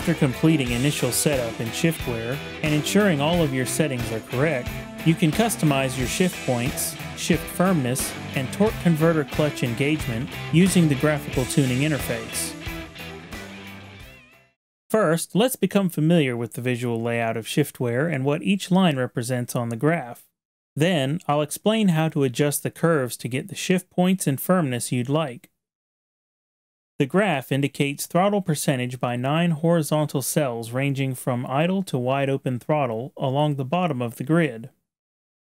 After completing initial setup in shiftware and ensuring all of your settings are correct, you can customize your shift points, shift firmness, and torque converter clutch engagement using the graphical tuning interface. First, let's become familiar with the visual layout of shiftware and what each line represents on the graph. Then, I'll explain how to adjust the curves to get the shift points and firmness you'd like. The graph indicates throttle percentage by nine horizontal cells ranging from idle to wide open throttle along the bottom of the grid.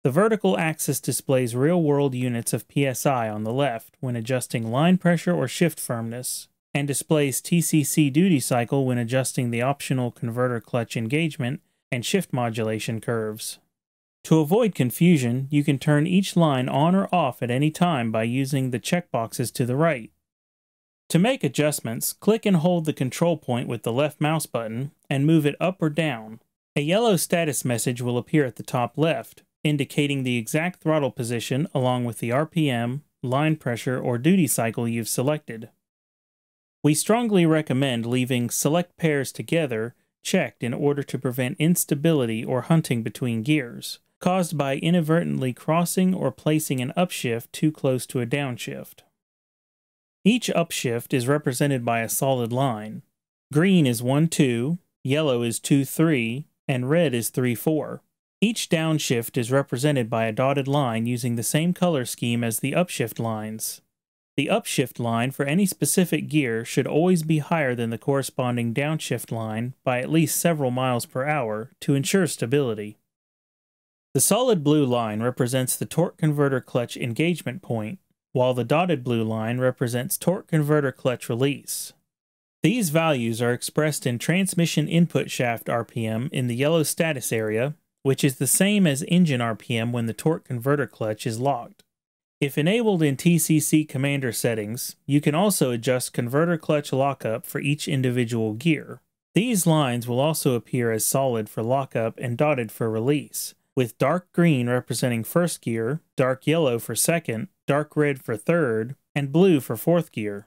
The vertical axis displays real-world units of PSI on the left when adjusting line pressure or shift firmness, and displays TCC duty cycle when adjusting the optional converter clutch engagement and shift modulation curves. To avoid confusion, you can turn each line on or off at any time by using the checkboxes to the right. To make adjustments, click and hold the control point with the left mouse button and move it up or down. A yellow status message will appear at the top left, indicating the exact throttle position along with the RPM, line pressure, or duty cycle you've selected. We strongly recommend leaving select pairs together checked in order to prevent instability or hunting between gears, caused by inadvertently crossing or placing an upshift too close to a downshift. Each upshift is represented by a solid line. Green is 1-2, yellow is 2-3, and red is 3-4. Each downshift is represented by a dotted line using the same color scheme as the upshift lines. The upshift line for any specific gear should always be higher than the corresponding downshift line by at least several miles per hour to ensure stability. The solid blue line represents the torque converter clutch engagement point, while the dotted blue line represents torque converter clutch release. These values are expressed in transmission input shaft RPM in the yellow status area, which is the same as engine RPM when the torque converter clutch is locked. If enabled in TCC commander settings, you can also adjust converter clutch lockup for each individual gear. These lines will also appear as solid for lockup and dotted for release, with dark green representing first gear, dark yellow for second, dark red for third, and blue for fourth gear.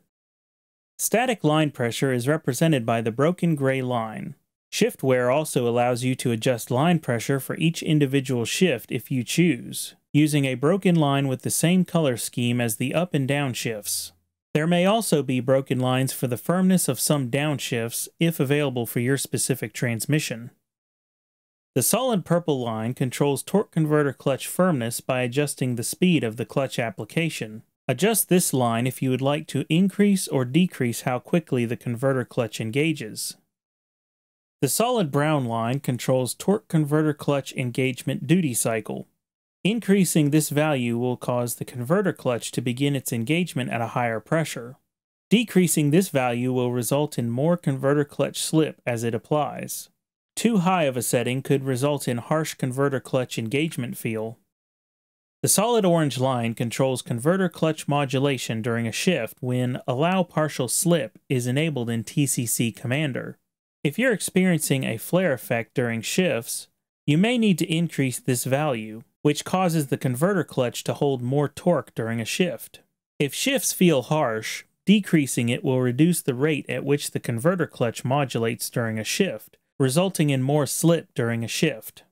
Static line pressure is represented by the broken gray line. Shift wear also allows you to adjust line pressure for each individual shift if you choose, using a broken line with the same color scheme as the up and down shifts. There may also be broken lines for the firmness of some downshifts if available for your specific transmission. The solid purple line controls torque converter clutch firmness by adjusting the speed of the clutch application. Adjust this line if you would like to increase or decrease how quickly the converter clutch engages. The solid brown line controls torque converter clutch engagement duty cycle. Increasing this value will cause the converter clutch to begin its engagement at a higher pressure. Decreasing this value will result in more converter clutch slip as it applies. Too high of a setting could result in harsh converter clutch engagement feel. The solid orange line controls converter clutch modulation during a shift when allow partial slip is enabled in TCC Commander. If you're experiencing a flare effect during shifts, you may need to increase this value, which causes the converter clutch to hold more torque during a shift. If shifts feel harsh, decreasing it will reduce the rate at which the converter clutch modulates during a shift, resulting in more slip during a shift.